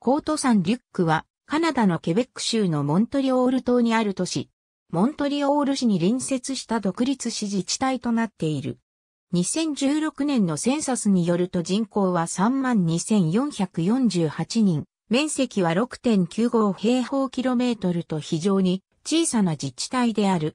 コートサン・リュックは、カナダのケベック州のモントリオール島にある都市、モントリオール市に隣接した独立市自治体となっている。2016年のセンサスによると人口は32,448人、面積は6.95平方キロメートルと非常に小さな自治体である。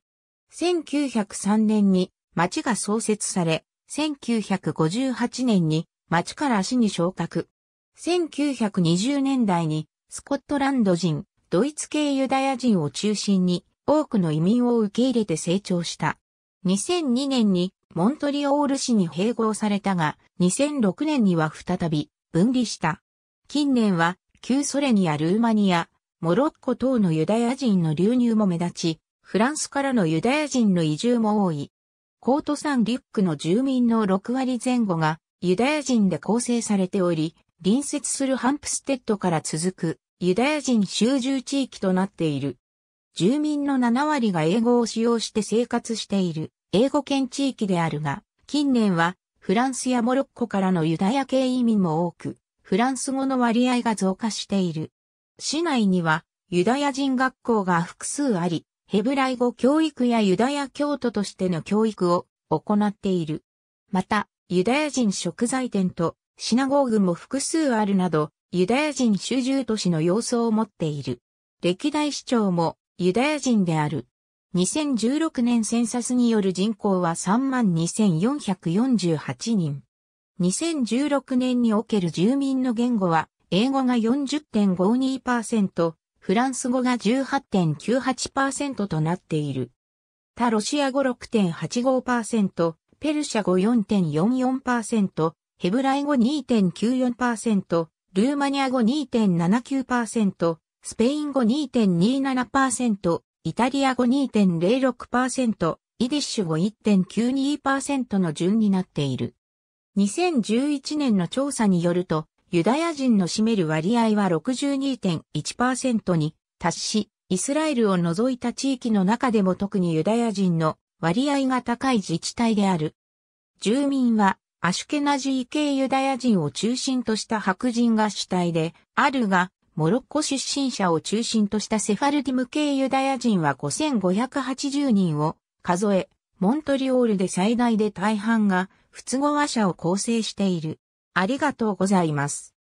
1903年に町が創設され、1958年に町から市に昇格。1920年代にスコットランド人、ドイツ系ユダヤ人を中心に多くの移民を受け入れて成長した。2002年にモントリオール市に併合されたが、2006年には再び分離した。近年は旧ソ連やルーマニア、モロッコ等のユダヤ人の流入も目立ち、フランスからのユダヤ人の移住も多い。コートサン・リュックの住民の6割前後がユダヤ人で構成されており、隣接するハンプステッドから続くユダヤ人集中地域となっている。住民の7割が英語を使用して生活している英語圏地域であるが、近年はフランスやモロッコからのユダヤ系移民も多く、フランス語の割合が増加している。市内にはユダヤ人学校が複数あり、ヘブライ語教育やユダヤ教徒としての教育を行っている。また、ユダヤ人食材店とシナゴーグも複数あるなど、ユダヤ人主従都市の様相を持っている。歴代市長もユダヤ人である。2016年センサスによる人口は32,448人。2016年における住民の言語は、英語が40.52%、フランス語が18.98%となっている。他ロシア語6.85%、ペルシャ語4.44%、ヘブライ語2.94%、ルーマニア語2.79%、スペイン語2.27%、イタリア語2.06%、イディッシュ語1.92%の順になっている。2011年の調査によると、ユダヤ人の占める割合は62.1%に達し、イスラエルを除いた地域の中でも特にユダヤ人の割合が高い自治体である。住民はアシュケナジー系ユダヤ人を中心とした白人が主体であるが、モロッコ出身者を中心としたセファルディム系ユダヤ人は5580人を数え、モントリオールで最大で大半が不都合話者を構成している。ありがとうございます。